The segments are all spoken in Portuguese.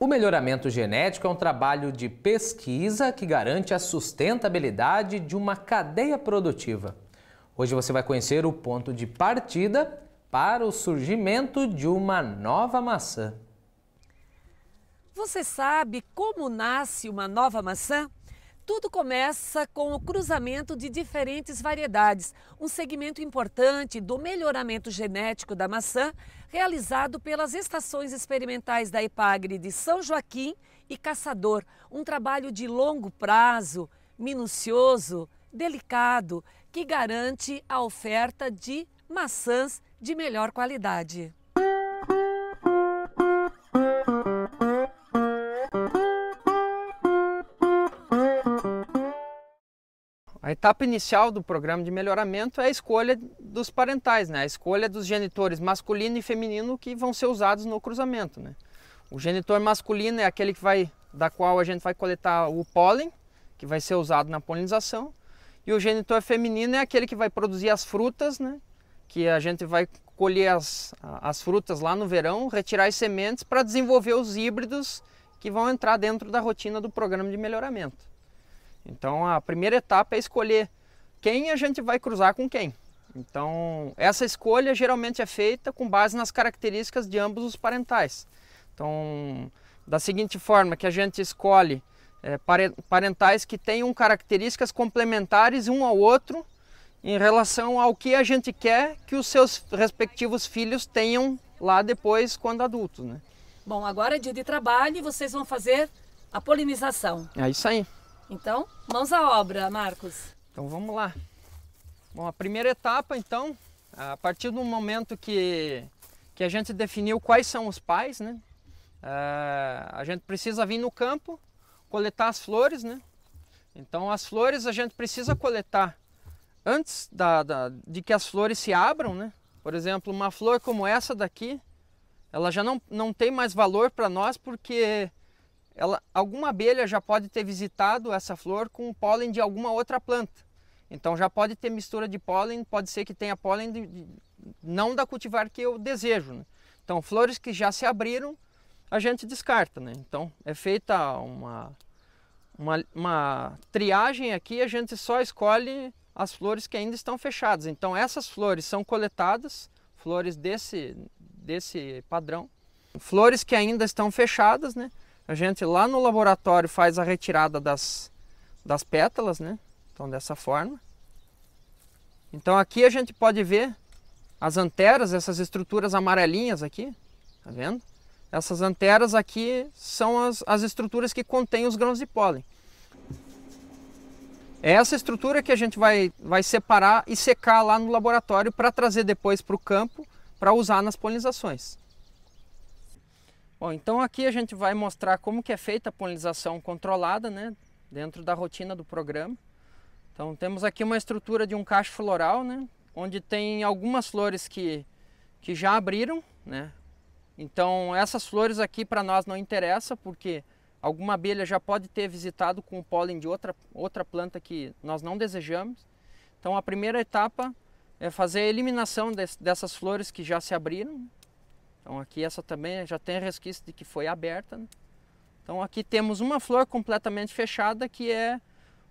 O melhoramento genético é um trabalho de pesquisa que garante a sustentabilidade de uma cadeia produtiva. Hoje você vai conhecer o ponto de partida para o surgimento de uma nova maçã. Você sabe como nasce uma nova maçã? Tudo começa com o cruzamento de diferentes variedades, um segmento importante do melhoramento genético da maçã, realizado pelas estações experimentais da Epagre de São Joaquim e Caçador. Um trabalho de longo prazo, minucioso, delicado, que garante a oferta de maçãs de melhor qualidade. A etapa inicial do programa de melhoramento é a escolha dos parentais, né? a escolha dos genitores masculino e feminino que vão ser usados no cruzamento. Né? O genitor masculino é aquele que vai, da qual a gente vai coletar o pólen, que vai ser usado na polinização, e o genitor feminino é aquele que vai produzir as frutas, né? que a gente vai colher as, as frutas lá no verão, retirar as sementes para desenvolver os híbridos que vão entrar dentro da rotina do programa de melhoramento. Então a primeira etapa é escolher quem a gente vai cruzar com quem. Então essa escolha geralmente é feita com base nas características de ambos os parentais. Então da seguinte forma que a gente escolhe é, parentais que tenham características complementares um ao outro em relação ao que a gente quer que os seus respectivos filhos tenham lá depois quando adultos, né? Bom, agora é dia de trabalho e vocês vão fazer a polinização. É isso aí. Então, mãos à obra, Marcos. Então vamos lá. Bom, a primeira etapa, então, a partir do momento que, que a gente definiu quais são os pais, né? Ah, a gente precisa vir no campo coletar as flores, né? Então as flores a gente precisa coletar antes da, da, de que as flores se abram, né? Por exemplo, uma flor como essa daqui, ela já não, não tem mais valor para nós porque ela, alguma abelha já pode ter visitado essa flor com pólen de alguma outra planta. Então já pode ter mistura de pólen, pode ser que tenha pólen de, de, não da cultivar que eu desejo. Né? Então flores que já se abriram, a gente descarta. Né? Então é feita uma, uma, uma triagem aqui, a gente só escolhe as flores que ainda estão fechadas. Então essas flores são coletadas, flores desse, desse padrão. Flores que ainda estão fechadas, né? A gente lá no laboratório faz a retirada das, das pétalas, né? Então dessa forma. Então aqui a gente pode ver as anteras, essas estruturas amarelinhas aqui, tá vendo? Essas anteras aqui são as, as estruturas que contêm os grãos de pólen. É essa estrutura que a gente vai, vai separar e secar lá no laboratório para trazer depois para o campo para usar nas polinizações. Bom, então aqui a gente vai mostrar como que é feita a polinização controlada, né, dentro da rotina do programa. Então temos aqui uma estrutura de um cacho floral, né, onde tem algumas flores que, que já abriram, né. Então essas flores aqui para nós não interessa porque alguma abelha já pode ter visitado com o pólen de outra, outra planta que nós não desejamos. Então a primeira etapa é fazer a eliminação de, dessas flores que já se abriram então aqui essa também já tem resquício de que foi aberta. Né? Então aqui temos uma flor completamente fechada que é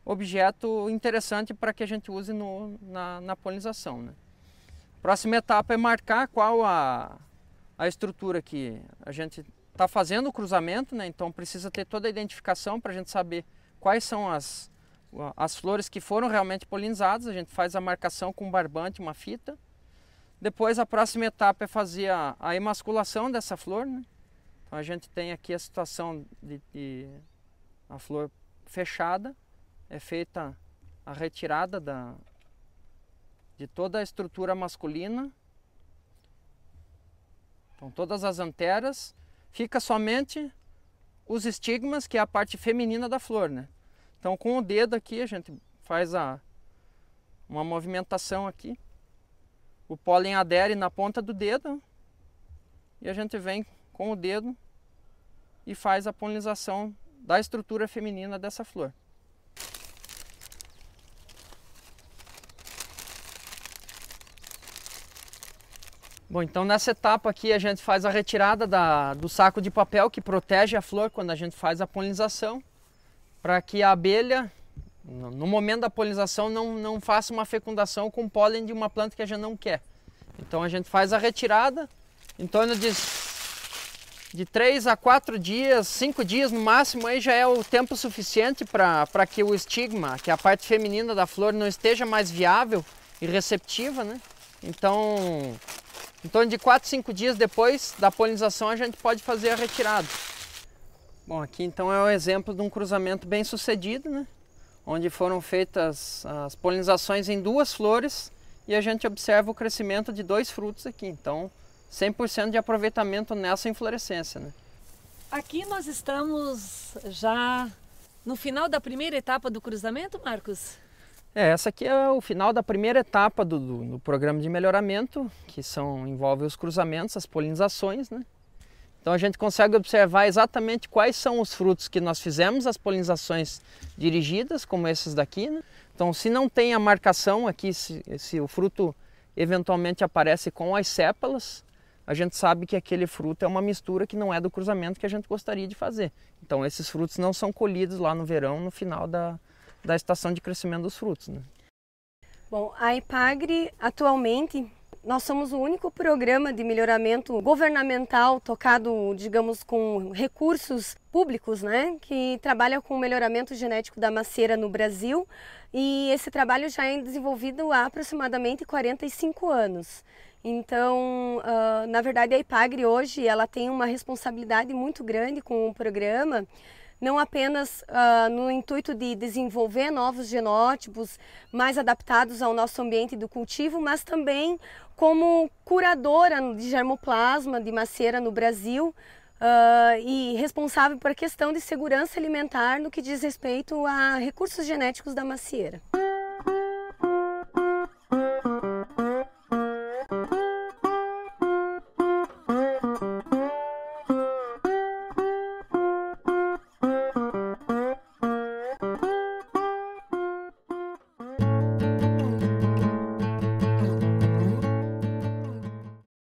objeto interessante para que a gente use no, na, na, polinização. Né? Próxima etapa é marcar qual a, a estrutura que a gente está fazendo o cruzamento, né? então precisa ter toda a identificação para a gente saber quais são as, as flores que foram realmente polinizadas. A gente faz a marcação com um barbante, uma fita. Depois a próxima etapa é fazer a, a emasculação dessa flor. Né? Então a gente tem aqui a situação de, de, a flor fechada, é feita a retirada da, de toda a estrutura masculina. Então todas as anteras, fica somente os estigmas, que é a parte feminina da flor. Né? Então com o dedo aqui a gente faz a, uma movimentação aqui o pólen adere na ponta do dedo e a gente vem com o dedo e faz a polinização da estrutura feminina dessa flor. Bom, então nessa etapa aqui a gente faz a retirada da, do saco de papel que protege a flor quando a gente faz a polinização, para que a abelha no momento da polinização, não, não faça uma fecundação com pólen de uma planta que a gente não quer. Então a gente faz a retirada em torno de, de 3 a 4 dias, 5 dias no máximo, aí já é o tempo suficiente para que o estigma, que é a parte feminina da flor, não esteja mais viável e receptiva. Né? Então, em torno de 4, 5 dias depois da polinização, a gente pode fazer a retirada. Bom, aqui então é o exemplo de um cruzamento bem sucedido, né? onde foram feitas as polinizações em duas flores e a gente observa o crescimento de dois frutos aqui. Então, 100% de aproveitamento nessa inflorescência. Né? Aqui nós estamos já no final da primeira etapa do cruzamento, Marcos? É, essa aqui é o final da primeira etapa do, do, do programa de melhoramento, que são envolve os cruzamentos, as polinizações, né? Então a gente consegue observar exatamente quais são os frutos que nós fizemos, as polinizações dirigidas, como esses daqui. Né? Então se não tem a marcação aqui, se, se o fruto eventualmente aparece com as sépalas, a gente sabe que aquele fruto é uma mistura que não é do cruzamento que a gente gostaria de fazer. Então esses frutos não são colhidos lá no verão, no final da, da estação de crescimento dos frutos. Né? Bom, a Ipagre atualmente nós somos o único programa de melhoramento governamental tocado, digamos, com recursos públicos, né, que trabalha com o melhoramento genético da macieira no Brasil. E esse trabalho já é desenvolvido há aproximadamente 45 anos. Então, uh, na verdade, a IPAGRE hoje ela tem uma responsabilidade muito grande com o programa não apenas uh, no intuito de desenvolver novos genótipos mais adaptados ao nosso ambiente do cultivo, mas também como curadora de germoplasma de macera no Brasil uh, e responsável por questão de segurança alimentar no que diz respeito a recursos genéticos da macieira.